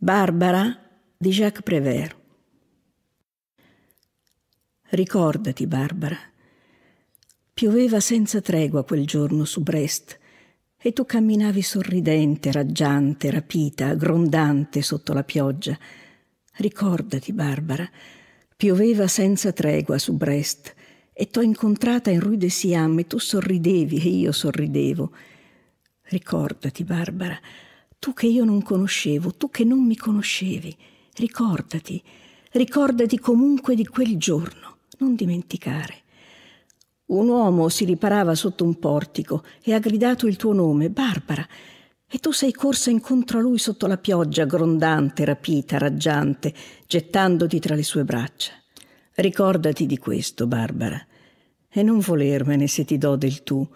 Barbara di Jacques Prévert. Ricordati, Barbara. Pioveva senza tregua quel giorno su Brest e tu camminavi sorridente, raggiante, rapita, grondante sotto la pioggia. Ricordati, Barbara. Pioveva senza tregua su Brest e t'ho incontrata in Rue de Siam e tu sorridevi e io sorridevo. Ricordati, Barbara tu che io non conoscevo, tu che non mi conoscevi, ricordati, ricordati comunque di quel giorno, non dimenticare. Un uomo si riparava sotto un portico e ha gridato il tuo nome, Barbara, e tu sei corsa incontro a lui sotto la pioggia, grondante, rapita, raggiante, gettandoti tra le sue braccia. Ricordati di questo, Barbara, e non volermene se ti do del tu.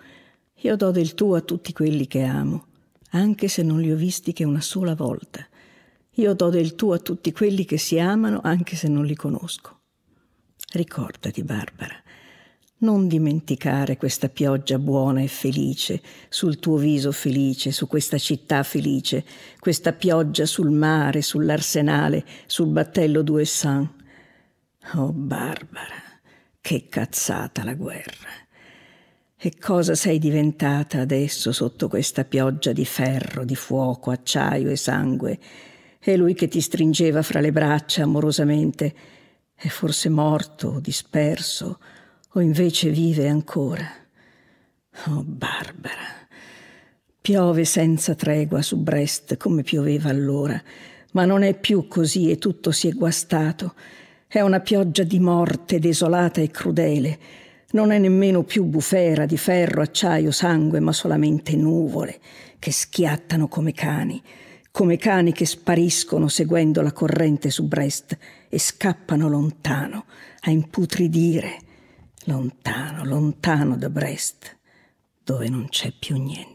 Io do del tu a tutti quelli che amo anche se non li ho visti che una sola volta. Io do del tuo a tutti quelli che si amano, anche se non li conosco. Ricordati, Barbara, non dimenticare questa pioggia buona e felice sul tuo viso felice, su questa città felice, questa pioggia sul mare, sull'arsenale, sul battello due Saint. Oh Barbara, che cazzata la guerra! E cosa sei diventata adesso sotto questa pioggia di ferro, di fuoco, acciaio e sangue? E lui che ti stringeva fra le braccia amorosamente è forse morto o disperso o invece vive ancora? Oh, Barbara! Piove senza tregua su Brest come pioveva allora, ma non è più così e tutto si è guastato. È una pioggia di morte desolata e crudele non è nemmeno più bufera di ferro, acciaio, sangue, ma solamente nuvole che schiattano come cani, come cani che spariscono seguendo la corrente su Brest e scappano lontano a imputridire, lontano, lontano da Brest, dove non c'è più niente.